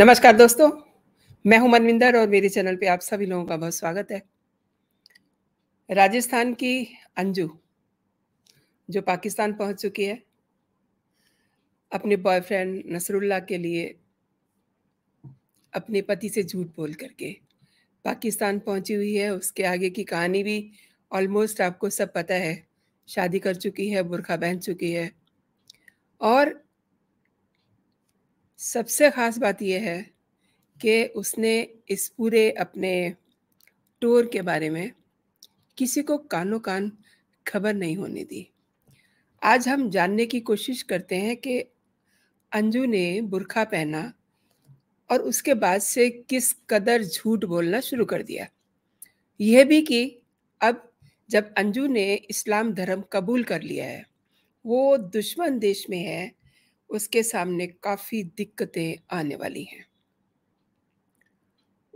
नमस्कार दोस्तों मैं हूं मनविंदर और मेरे चैनल पे आप सभी लोगों का बहुत स्वागत है राजस्थान की अंजू जो पाकिस्तान पहुंच चुकी है अपने बॉयफ्रेंड नसरुल्ला के लिए अपने पति से झूठ बोल करके पाकिस्तान पहुंची हुई है उसके आगे की कहानी भी ऑलमोस्ट आपको सब पता है शादी कर चुकी है बुरखा पहन चुकी है और सबसे ख़ास बात यह है कि उसने इस पूरे अपने टूर के बारे में किसी को कानों कान खबर नहीं होने दी आज हम जानने की कोशिश करते हैं कि अंजू ने बुरखा पहना और उसके बाद से किस कदर झूठ बोलना शुरू कर दिया यह भी कि अब जब अंजू ने इस्लाम धर्म कबूल कर लिया है वो दुश्मन देश में है उसके सामने काफ़ी दिक्कतें आने वाली हैं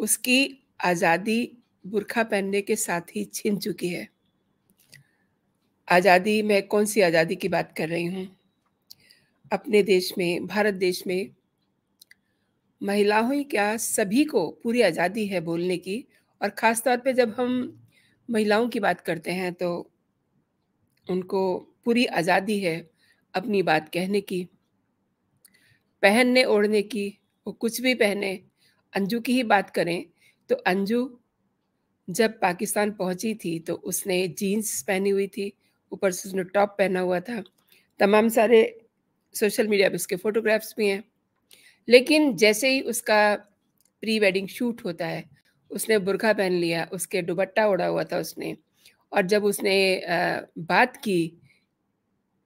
उसकी आज़ादी बुरखा पहनने के साथ ही छिन चुकी है आज़ादी मैं कौन सी आज़ादी की बात कर रही हूँ अपने देश में भारत देश में महिलाओं ही क्या सभी को पूरी आज़ादी है बोलने की और ख़ास तौर पे जब हम महिलाओं की बात करते हैं तो उनको पूरी आज़ादी है अपनी बात कहने की पहनने ओढ़ने की वो कुछ भी पहने अंजू की ही बात करें तो अंजू जब पाकिस्तान पहुंची थी तो उसने जीन्स पहनी हुई थी ऊपर से उसने टॉप पहना हुआ था तमाम सारे सोशल मीडिया पर उसके फोटोग्राफ्स भी हैं लेकिन जैसे ही उसका प्री वेडिंग शूट होता है उसने बुरखा पहन लिया उसके दुबट्टा ओढ़ा हुआ था उसने और जब उसने बात की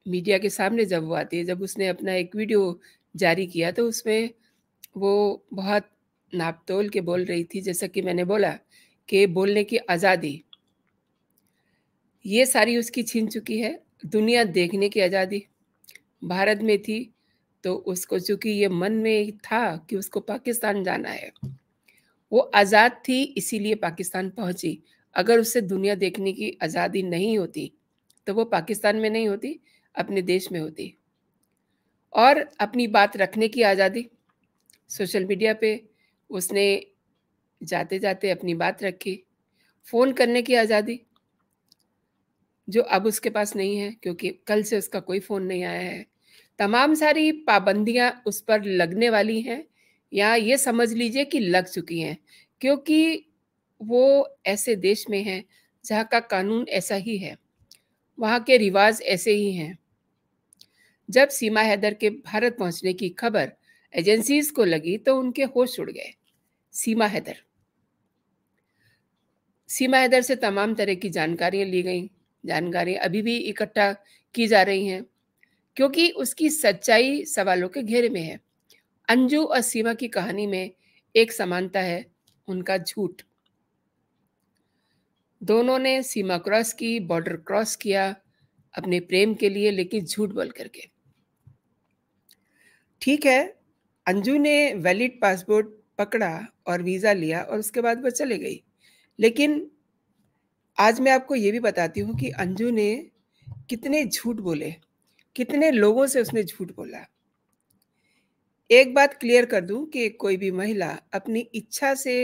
मीडिया के सामने जब वो आती है जब उसने अपना एक वीडियो जारी किया तो उसमें वो बहुत नापतोल के बोल रही थी जैसा कि मैंने बोला कि बोलने की आज़ादी ये सारी उसकी छीन चुकी है दुनिया देखने की आज़ादी भारत में थी तो उसको चूँकि ये मन में था कि उसको पाकिस्तान जाना है वो आज़ाद थी इसीलिए पाकिस्तान पहुंची अगर उससे दुनिया देखने की आज़ादी नहीं होती तो वो पाकिस्तान में नहीं होती अपने देश में होती और अपनी बात रखने की आज़ादी सोशल मीडिया पे उसने जाते जाते अपनी बात रखी फ़ोन करने की आज़ादी जो अब उसके पास नहीं है क्योंकि कल से उसका कोई फ़ोन नहीं आया है तमाम सारी पाबंदियां उस पर लगने वाली हैं या ये समझ लीजिए कि लग चुकी हैं क्योंकि वो ऐसे देश में हैं जहाँ का कानून ऐसा ही है वहाँ के रिवाज ऐसे ही हैं जब सीमा हैदर के भारत पहुंचने की खबर एजेंसीज को लगी तो उनके होश उड़ गए सीमा हैदर सीमा हैदर से तमाम तरह की जानकारियां ली गई जानकारियां अभी भी इकट्ठा की जा रही हैं क्योंकि उसकी सच्चाई सवालों के घेरे में है अंजू और सीमा की कहानी में एक समानता है उनका झूठ दोनों ने सीमा क्रॉस की बॉर्डर क्रॉस किया अपने प्रेम के लिए लेकिन झूठ बोल करके ठीक है अंजू ने वैलिड पासपोर्ट पकड़ा और वीज़ा लिया और उसके बाद वह चले गई लेकिन आज मैं आपको ये भी बताती हूँ कि अंजू ने कितने झूठ बोले कितने लोगों से उसने झूठ बोला एक बात क्लियर कर दूं कि कोई भी महिला अपनी इच्छा से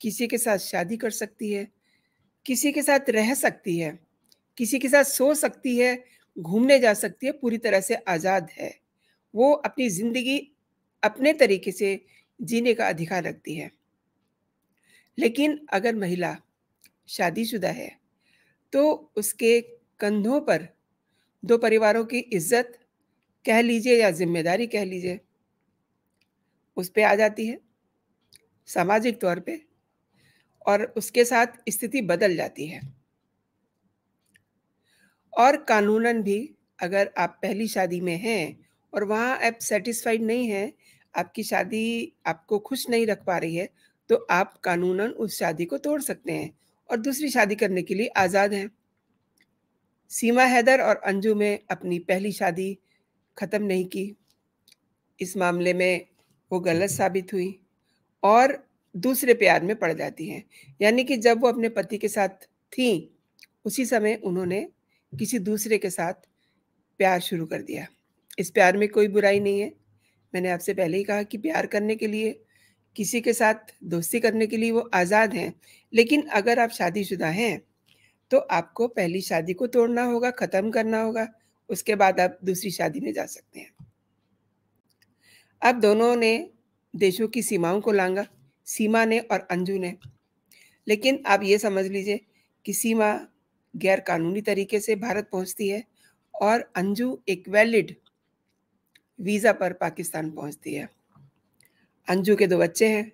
किसी के साथ शादी कर सकती है किसी के साथ रह सकती है किसी के साथ सो सकती है घूमने जा सकती है पूरी तरह से आज़ाद है वो अपनी ज़िंदगी अपने तरीके से जीने का अधिकार रखती है लेकिन अगर महिला शादीशुदा है तो उसके कंधों पर दो परिवारों की इज्जत कह लीजिए या जिम्मेदारी कह लीजिए उस पर आ जाती है सामाजिक तौर पे और उसके साथ स्थिति बदल जाती है और कानूनन भी अगर आप पहली शादी में हैं और वहाँ आप सेटिस्फाइड नहीं हैं आपकी शादी आपको खुश नहीं रख पा रही है तो आप कानूनन उस शादी को तोड़ सकते हैं और दूसरी शादी करने के लिए आज़ाद हैं सीमा हैदर और अंजू में अपनी पहली शादी ख़त्म नहीं की इस मामले में वो गलत साबित हुई और दूसरे प्यार में पड़ जाती हैं यानी कि जब वो अपने पति के साथ थी उसी समय उन्होंने किसी दूसरे के साथ प्यार शुरू कर दिया इस प्यार में कोई बुराई नहीं है मैंने आपसे पहले ही कहा कि प्यार करने के लिए किसी के साथ दोस्ती करने के लिए वो आज़ाद हैं लेकिन अगर आप शादीशुदा हैं तो आपको पहली शादी को तोड़ना होगा ख़त्म करना होगा उसके बाद आप दूसरी शादी में जा सकते हैं अब दोनों ने देशों की सीमाओं को लांगा सीमा ने और अंजू ने लेकिन आप ये समझ लीजिए कि सीमा गैर कानूनी तरीके से भारत पहुंचती है और अंजू एक वैलिड वीज़ा पर पाकिस्तान पहुंचती है अंजू के दो बच्चे हैं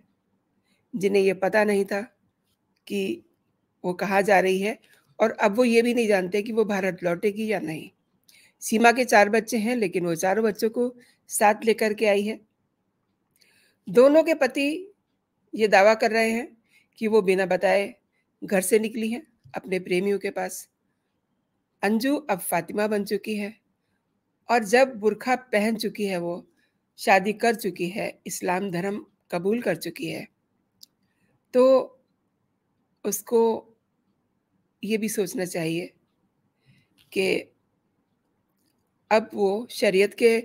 जिन्हें ये पता नहीं था कि वो कहाँ जा रही है और अब वो ये भी नहीं जानते कि वो भारत लौटेगी या नहीं सीमा के चार बच्चे हैं लेकिन वो चारों बच्चों को साथ लेकर के आई है दोनों के पति ये दावा कर रहे हैं कि वो बिना बताए घर से निकली हैं अपने प्रेमियों के पास अंजू अब फातिमा बन चुकी है और जब बुरखा पहन चुकी है वो शादी कर चुकी है इस्लाम धर्म कबूल कर चुकी है तो उसको ये भी सोचना चाहिए कि अब वो शरीयत के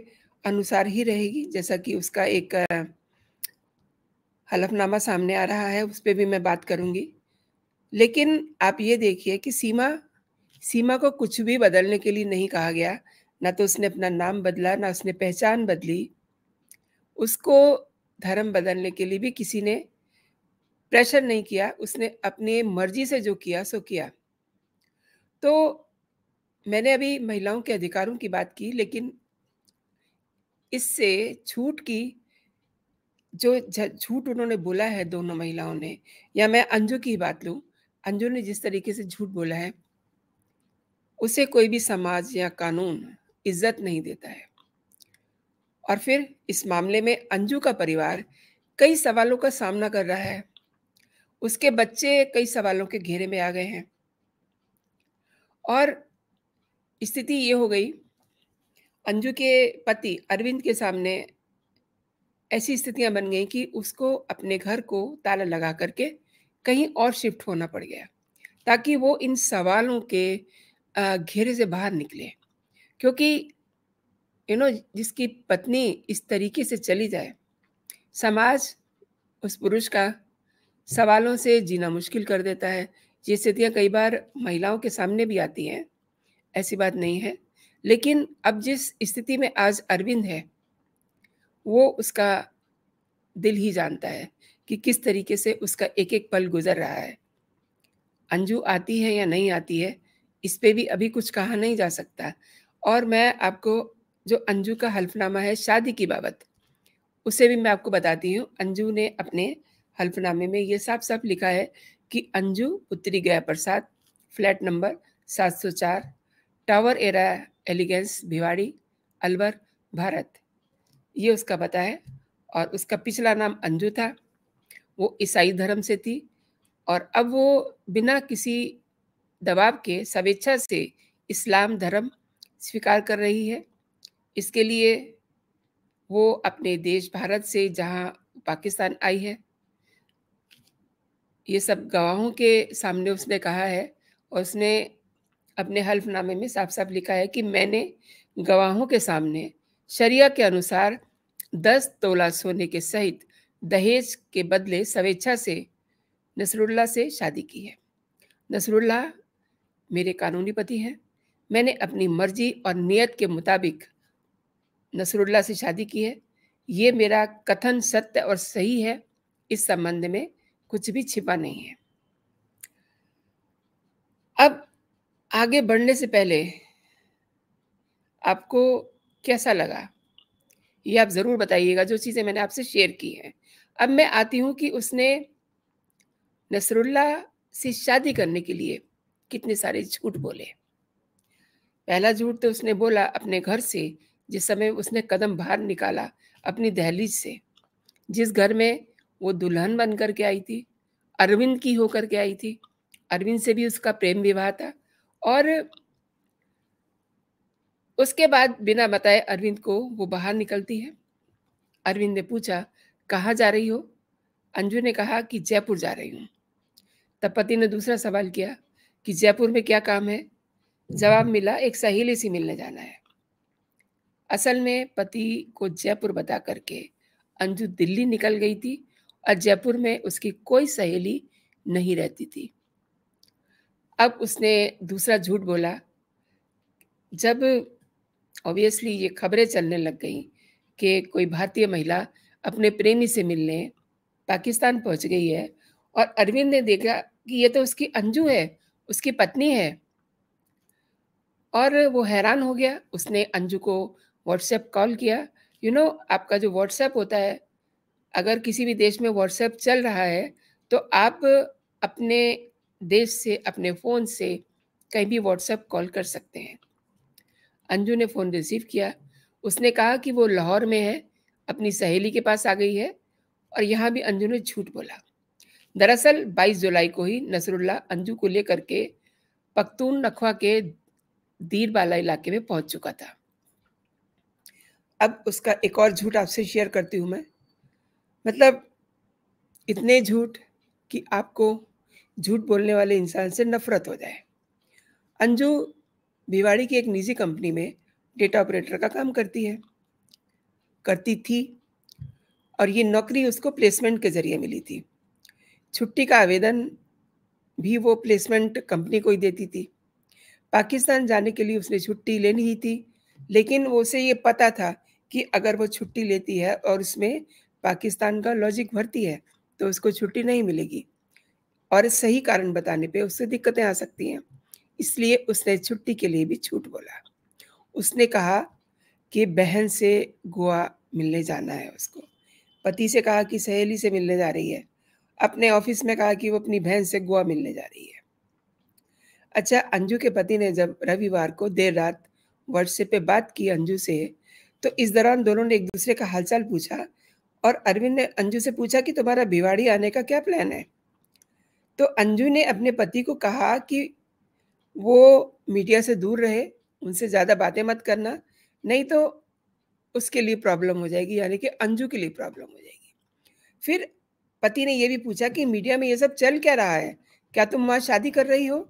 अनुसार ही रहेगी जैसा कि उसका एक हलफनामा सामने आ रहा है उस पर भी मैं बात करूँगी लेकिन आप ये देखिए कि सीमा सीमा को कुछ भी बदलने के लिए नहीं कहा गया ना तो उसने अपना नाम बदला ना उसने पहचान बदली उसको धर्म बदलने के लिए भी किसी ने प्रेशर नहीं किया उसने अपने मर्जी से जो किया सो किया तो मैंने अभी महिलाओं के अधिकारों की बात की लेकिन इससे छूट की जो झूठ उन्होंने बोला है दोनों महिलाओं ने या मैं अंजू की बात लूं अंजू ने जिस तरीके से झूठ बोला है उसे कोई भी समाज या कानून इज्जत नहीं देता है और फिर इस मामले में अंजू का परिवार कई सवालों का सामना कर रहा है उसके बच्चे कई सवालों के घेरे में आ गए हैं और स्थिति ये हो गई अंजू के पति अरविंद के सामने ऐसी स्थितियां बन गई कि उसको अपने घर को ताला लगा करके कहीं और शिफ्ट होना पड़ गया ताकि वो इन सवालों के घेरे से बाहर निकले क्योंकि यू नो जिसकी पत्नी इस तरीके से चली जाए समाज उस पुरुष का सवालों से जीना मुश्किल कर देता है ये स्थितियाँ कई बार महिलाओं के सामने भी आती हैं ऐसी बात नहीं है लेकिन अब जिस स्थिति में आज अरविंद है वो उसका दिल ही जानता है कि किस तरीके से उसका एक एक पल गुजर रहा है अंजू आती है या नहीं आती है इस पर भी अभी कुछ कहा नहीं जा सकता और मैं आपको जो अंजू का हल्फनामा है शादी की बाबत उसे भी मैं आपको बताती हूँ अंजू ने अपने हल्फनामे में ये साफ साफ लिखा है कि अंजू पुत्री Gaya Prasad flat number 704 tower Era Elegance Bhiwadi Alwar Bharat ये उसका पता है और उसका पिछला नाम अंजू था वो ईसाई धर्म से थी और अब वो बिना किसी दबाव के स्वेच्छा से इस्लाम धर्म स्वीकार कर रही है इसके लिए वो अपने देश भारत से जहां पाकिस्तान आई है ये सब गवाहों के सामने उसने कहा है और उसने अपने हल्फनामे में साफ साफ लिखा है कि मैंने गवाहों के सामने शरिया के अनुसार दस तोला सोने के सहित दहेज के बदले स्वेच्छा से नसरुल्ला से शादी की है नसरुल्ला मेरे कानूनी पति हैं मैंने अपनी मर्जी और नियत के मुताबिक नसरुल्ला से शादी की है ये मेरा कथन सत्य और सही है इस संबंध में कुछ भी छिपा नहीं है अब आगे बढ़ने से पहले आपको कैसा लगा ये आप ज़रूर बताइएगा जो चीज़ें मैंने आपसे शेयर की हैं अब मैं आती हूँ कि उसने नसरुल्ला से शादी करने के लिए कितने सारे झूठ बोले पहला झूठ तो उसने बोला अपने घर से जिस समय उसने कदम बाहर निकाला अपनी दहलीज से जिस घर में वो दुल्हन बन कर के आई थी अरविंद की होकर के आई थी अरविंद से भी उसका प्रेम विवाह था और उसके बाद बिना बताए अरविंद को वो बाहर निकलती है अरविंद ने पूछा कहाँ जा रही हो अंजू ने कहा कि जयपुर जा रही हूँ तब पति ने दूसरा सवाल किया कि जयपुर में क्या काम है जवाब मिला एक सहेली से मिलने जाना है असल में पति को जयपुर बता करके अंजू दिल्ली निकल गई थी और जयपुर में उसकी कोई सहेली नहीं रहती थी अब उसने दूसरा झूठ बोला जब ऑब्वियसली ये खबरें चलने लग गई कि कोई भारतीय महिला अपने प्रेमी से मिलने पाकिस्तान पहुंच गई है और अरविंद ने देखा कि ये तो उसकी अंजू है उसकी पत्नी है और वो हैरान हो गया उसने अंजू को व्हाट्सएप कॉल किया यू you नो know, आपका जो व्हाट्सएप होता है अगर किसी भी देश में व्हाट्सएप चल रहा है तो आप अपने देश से अपने फ़ोन से कहीं भी व्हाट्सएप कॉल कर सकते हैं अंजू ने फ़ोन रिसीव किया उसने कहा कि वो लाहौर में है अपनी सहेली के पास आ गई है और यहाँ भी अंजू ने झूठ बोला दरअसल 22 जुलाई को ही नसरुल्ला अंजू को लेकर के पख्तून नखवा के दीरबाला इलाके में पहुंच चुका था अब उसका एक और झूठ आपसे शेयर करती हूँ मैं मतलब इतने झूठ कि आपको झूठ बोलने वाले इंसान से नफरत हो जाए अंजू भिवाड़ी की एक निजी कंपनी में डेटा ऑपरेटर का काम करती है करती थी और ये नौकरी उसको प्लेसमेंट के ज़रिए मिली थी छुट्टी का आवेदन भी वो प्लेसमेंट कंपनी को ही देती थी पाकिस्तान जाने के लिए उसने छुट्टी लेनी ही थी लेकिन उसे ये पता था कि अगर वो छुट्टी लेती है और उसमें पाकिस्तान का लॉजिक भरती है तो उसको छुट्टी नहीं मिलेगी और सही कारण बताने पे उससे दिक्कतें आ सकती हैं इसलिए उसने छुट्टी के लिए भी छूट बोला उसने कहा कि बहन से गोवा मिलने जाना है उसको पति से कहा कि सहेली से मिलने जा रही है अपने ऑफिस में कहा कि वो अपनी बहन से गोवा मिलने जा रही है अच्छा अंजू के पति ने जब रविवार को देर रात व्हाट्सएप पे बात की अंजू से तो इस दौरान दोनों ने एक दूसरे का हालचाल पूछा और अरविंद ने अंजू से पूछा कि तुम्हारा भिवाड़ी आने का क्या प्लान है तो अंजू ने अपने पति को कहा कि वो मीडिया से दूर रहे उनसे ज़्यादा बातें मत करना नहीं तो उसके लिए प्रॉब्लम हो जाएगी यानी कि अंजू के लिए प्रॉब्लम हो जाएगी फिर पति ने यह भी पूछा कि मीडिया में ये सब चल क्या रहा है क्या तुम वहाँ शादी कर रही हो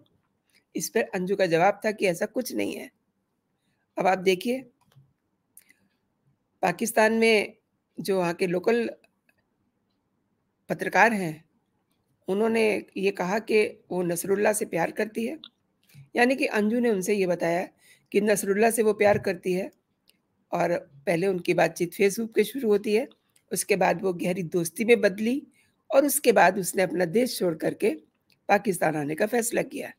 इस पर अंजू का जवाब था कि ऐसा कुछ नहीं है अब आप देखिए पाकिस्तान में जो वहाँ के लोकल पत्रकार हैं उन्होंने ये कहा कि वो नसरुल्ला से प्यार करती है यानी कि अंजू ने उनसे ये बताया कि नसरुल्ला से वो प्यार करती है और पहले उनकी बातचीत फेसबुक पे शुरू होती है उसके बाद वो गहरी दोस्ती में बदली और उसके बाद उसने अपना देश छोड़ करके पाकिस्तान आने का फैसला किया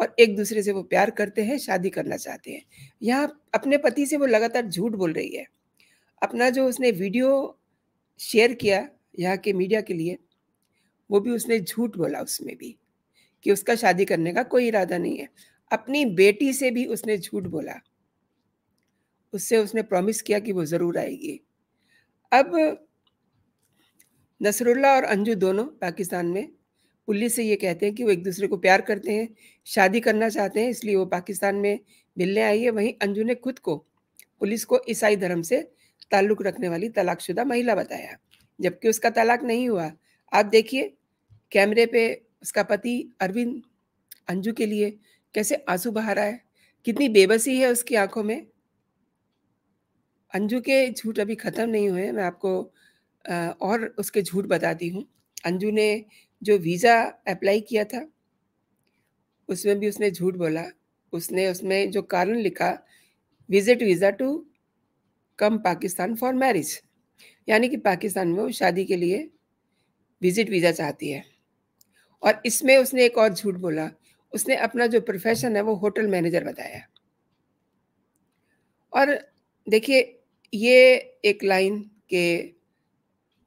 और एक दूसरे से वो प्यार करते हैं शादी करना चाहते हैं यहाँ अपने पति से वो लगातार झूठ बोल रही है अपना जो उसने वीडियो शेयर किया यहाँ के मीडिया के लिए वो भी उसने झूठ बोला उसमें भी कि उसका शादी करने का कोई इरादा नहीं है अपनी बेटी से भी उसने झूठ बोला उससे उसने प्रॉमिस किया कि वो ज़रूर आएगी अब नसरुल्ला और अंजू दोनों पाकिस्तान में उल्ली से ये कहते हैं कि वो एक दूसरे को प्यार करते हैं शादी करना चाहते हैं इसलिए वो पाकिस्तान में मिलने आई है वहीं अंजू ने खुद को पुलिस को ईसाई धर्म से ताल्लुक रखने वाली तलाकशुदा महिला बताया जबकि उसका तलाक नहीं हुआ आप देखिए कैमरे पे उसका पति अरविंद अंजू के लिए कैसे आंसू बहा रहा है कितनी बेबसी है उसकी आंखों में अंजू के झूठ अभी ख़त्म नहीं हुए मैं आपको और उसके झूठ बताती हूँ अंजू ने जो वीज़ा अप्लाई किया था उसमें भी उसने झूठ बोला उसने उसमें जो कारण लिखा visit visa to come Pakistan for marriage यानी कि पाकिस्तान में वो शादी के लिए विजिट वीज़ा चाहती है और इसमें उसने एक और झूठ बोला उसने अपना जो प्रोफेशन है वो होटल मैनेजर बताया और देखिए ये एक लाइन के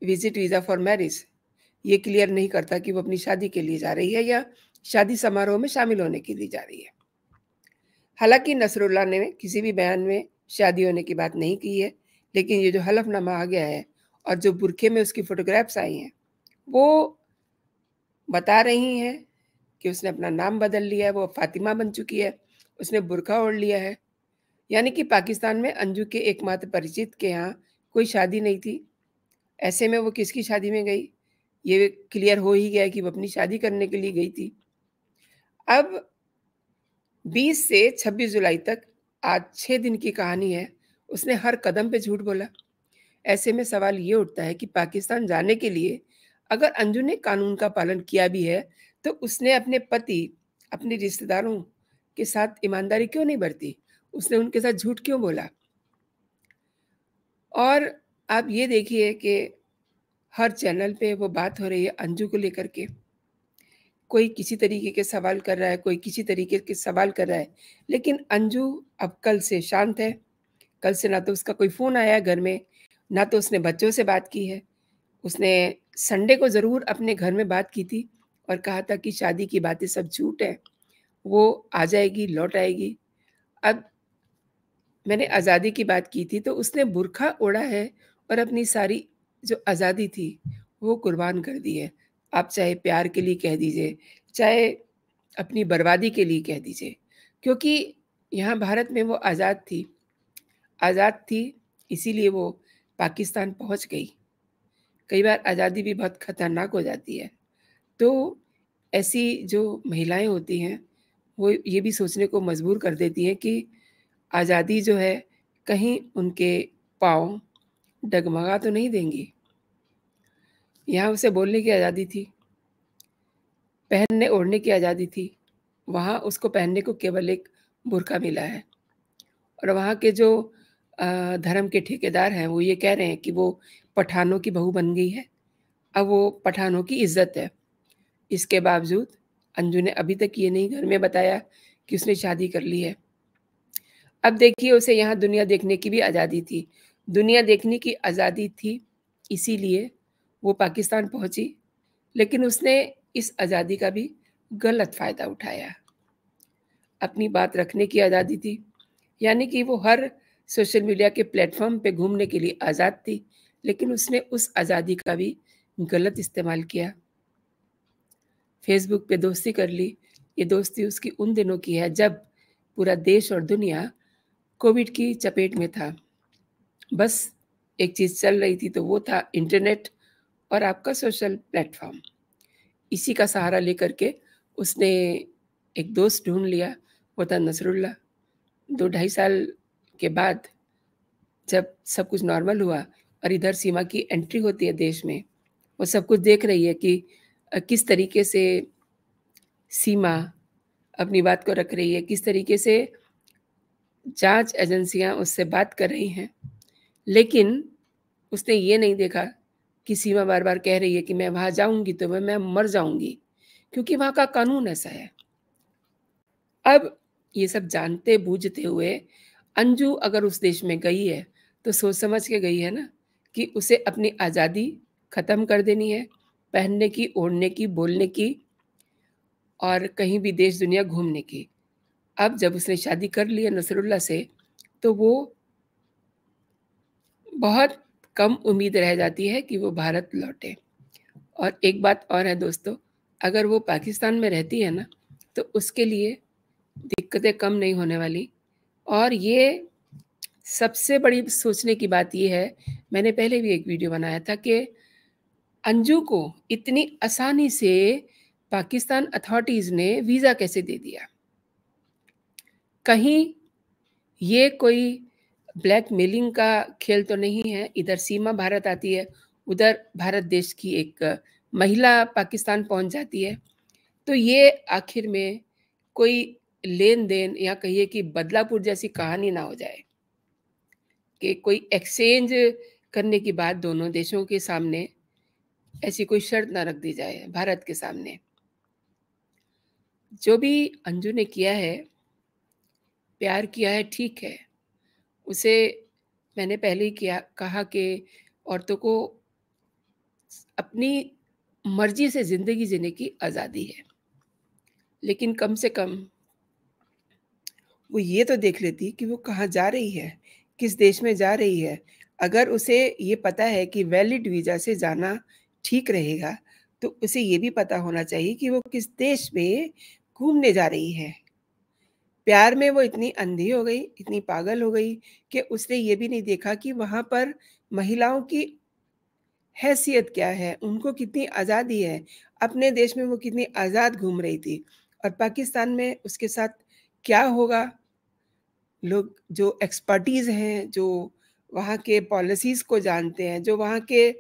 विजिट वीज़ा फॉर मैरिज ये क्लियर नहीं करता कि वो अपनी शादी के लिए जा रही है या शादी समारोह में शामिल होने के लिए जा रही है हालांकि नसरुल्ला ने किसी भी बयान में शादी होने की बात नहीं की है लेकिन ये जो हलफनामा आ गया है और जो बुरखे में उसकी फ़ोटोग्राफ्स आई हैं वो बता रही हैं कि उसने अपना नाम बदल लिया है वो फातिमा बन चुकी है उसने बुरखा ओढ़ लिया है यानी कि पाकिस्तान में अंजू के एकमात्र परिचित के यहाँ कोई शादी नहीं थी ऐसे में वो किसकी शादी में गई ये क्लियर हो ही गया कि वो अपनी शादी करने के लिए गई थी अब 20 से 26 जुलाई तक आज छः दिन की कहानी है उसने हर कदम पे झूठ बोला ऐसे में सवाल ये उठता है कि पाकिस्तान जाने के लिए अगर अंजू ने कानून का पालन किया भी है तो उसने अपने पति अपने रिश्तेदारों के साथ ईमानदारी क्यों नहीं बरती उसने उनके साथ झूठ क्यों बोला और आप ये देखिए कि हर चैनल पे वो बात हो रही है अंजू को लेकर के कोई किसी तरीके के सवाल कर रहा है कोई किसी तरीके के सवाल कर रहा है लेकिन अंजू अब कल से शांत है कल से ना तो उसका कोई फ़ोन आया घर में ना तो उसने बच्चों से बात की है उसने संडे को ज़रूर अपने घर में बात की थी और कहा था कि शादी की बातें सब झूठ है वो आ जाएगी लौट आएगी अब मैंने आज़ादी की बात की थी तो उसने बुरखा ओढ़ा है और अपनी सारी जो आज़ादी थी वो कुर्बान कर दी है आप चाहे प्यार के लिए कह दीजिए चाहे अपनी बर्बादी के लिए कह दीजिए क्योंकि यहाँ भारत में वो आज़ाद थी आज़ाद थी इसीलिए वो पाकिस्तान पहुँच गई कई बार आज़ादी भी बहुत ख़तरनाक हो जाती है तो ऐसी जो महिलाएं होती हैं वो ये भी सोचने को मजबूर कर देती हैं कि आज़ादी जो है कहीं उनके पाँव डगमगा तो नहीं देंगी यहाँ उसे बोलने की आज़ादी थी पहनने ओढ़ने की आज़ादी थी वहाँ उसको पहनने को केवल एक बुरका मिला है और वहाँ के जो धर्म के ठेकेदार हैं वो ये कह रहे हैं कि वो पठानों की बहू बन गई है अब वो पठानों की इज्जत है इसके बावजूद अंजू ने अभी तक ये नहीं घर में बताया कि उसने शादी कर ली है अब देखिए उसे यहाँ दुनिया देखने की भी आज़ादी थी दुनिया देखने की आज़ादी थी इसीलिए वो पाकिस्तान पहुंची लेकिन उसने इस आज़ादी का भी गलत फ़ायदा उठाया अपनी बात रखने की आज़ादी थी यानी कि वो हर सोशल मीडिया के प्लेटफॉर्म पे घूमने के लिए आज़ाद थी लेकिन उसने उस आज़ादी का भी गलत इस्तेमाल किया फेसबुक पे दोस्ती कर ली ये दोस्ती उसकी उन दिनों की है जब पूरा देश और दुनिया कोविड की चपेट में था बस एक चीज़ चल रही थी तो वो था इंटरनेट और आपका सोशल प्लेटफॉर्म इसी का सहारा लेकर के उसने एक दोस्त ढूंढ लिया वो था नसरुल्ला दो ढाई साल के बाद जब सब कुछ नॉर्मल हुआ और इधर सीमा की एंट्री होती है देश में वो सब कुछ देख रही है कि किस तरीके से सीमा अपनी बात को रख रही है किस तरीके से जांच एजेंसियां उससे बात कर रही हैं लेकिन उसने ये नहीं देखा कि सीमा बार बार कह रही है कि मैं वहाँ जाऊँगी तो वह मैं मर जाऊँगी क्योंकि वहाँ का कानून ऐसा है अब ये सब जानते बूझते हुए अंजू अगर उस देश में गई है तो सोच समझ के गई है ना कि उसे अपनी आज़ादी ख़त्म कर देनी है पहनने की ओढ़ने की बोलने की और कहीं भी देश दुनिया घूमने की अब जब उसने शादी कर लिया नसरुल्ला से तो वो बहुत कम उम्मीद रह जाती है कि वो भारत लौटे और एक बात और है दोस्तों अगर वो पाकिस्तान में रहती है ना तो उसके लिए दिक्कतें कम नहीं होने वाली और ये सबसे बड़ी सोचने की बात यह है मैंने पहले भी एक वीडियो बनाया था कि अंजू को इतनी आसानी से पाकिस्तान अथॉरिटीज़ ने वीज़ा कैसे दे दिया कहीं ये कोई ब्लैक मेलिंग का खेल तो नहीं है इधर सीमा भारत आती है उधर भारत देश की एक महिला पाकिस्तान पहुंच जाती है तो ये आखिर में कोई लेन देन या कहिए कि बदलापुर जैसी कहानी ना हो जाए कि कोई एक्सचेंज करने की बात दोनों देशों के सामने ऐसी कोई शर्त ना रख दी जाए भारत के सामने जो भी अंजू ने किया है प्यार किया है ठीक है उसे मैंने पहले ही किया कहा कि औरतों को अपनी मर्जी से ज़िंदगी जीने की आज़ादी है लेकिन कम से कम वो ये तो देख लेती कि वो कहाँ जा रही है किस देश में जा रही है अगर उसे ये पता है कि वैलिड वीज़ा से जाना ठीक रहेगा तो उसे ये भी पता होना चाहिए कि वो किस देश में घूमने जा रही है प्यार में वो इतनी अंधी हो गई इतनी पागल हो गई कि उसने ये भी नहीं देखा कि वहाँ पर महिलाओं की हैसियत क्या है उनको कितनी आज़ादी है अपने देश में वो कितनी आज़ाद घूम रही थी और पाकिस्तान में उसके साथ क्या होगा लोग जो एक्सपर्टीज़ हैं जो वहाँ के पॉलिसीज़ को जानते हैं जो वहाँ के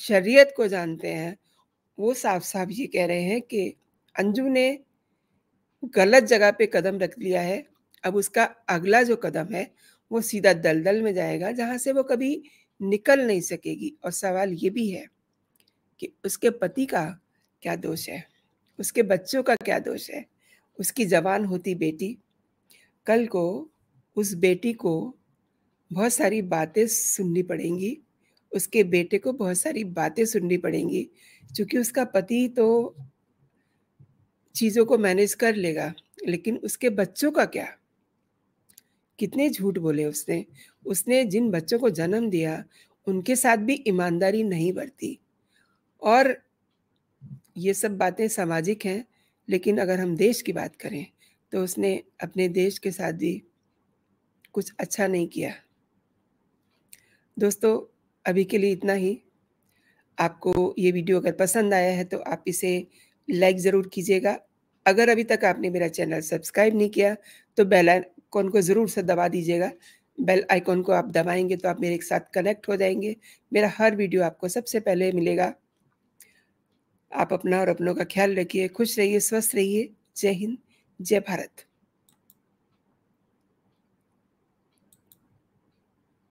शरीयत को जानते हैं वो साफ साफ ये कह रहे हैं कि अंजू ने गलत जगह पे कदम रख लिया है अब उसका अगला जो कदम है वो सीधा दलदल में जाएगा जहाँ से वो कभी निकल नहीं सकेगी और सवाल ये भी है कि उसके पति का क्या दोष है उसके बच्चों का क्या दोष है उसकी जवान होती बेटी कल को उस बेटी को बहुत सारी बातें सुननी पड़ेंगी उसके बेटे को बहुत सारी बातें सुननी पड़ेंगी क्योंकि उसका पति तो चीज़ों को मैनेज कर लेगा लेकिन उसके बच्चों का क्या कितने झूठ बोले उसने उसने जिन बच्चों को जन्म दिया उनके साथ भी ईमानदारी नहीं बरती और ये सब बातें सामाजिक हैं लेकिन अगर हम देश की बात करें तो उसने अपने देश के साथ भी कुछ अच्छा नहीं किया दोस्तों अभी के लिए इतना ही आपको ये वीडियो अगर पसंद आया है तो आप इसे लाइक ज़रूर कीजिएगा अगर अभी तक आपने मेरा चैनल सब्सक्राइब नहीं किया तो बेल आइकॉन को ज़रूर से दबा दीजिएगा बेल आइकॉन को आप दबाएंगे तो आप मेरे साथ कनेक्ट हो जाएंगे मेरा हर वीडियो आपको सबसे पहले मिलेगा आप अपना और अपनों का ख्याल रखिए खुश रहिए स्वस्थ रहिए जय हिंद जय भारत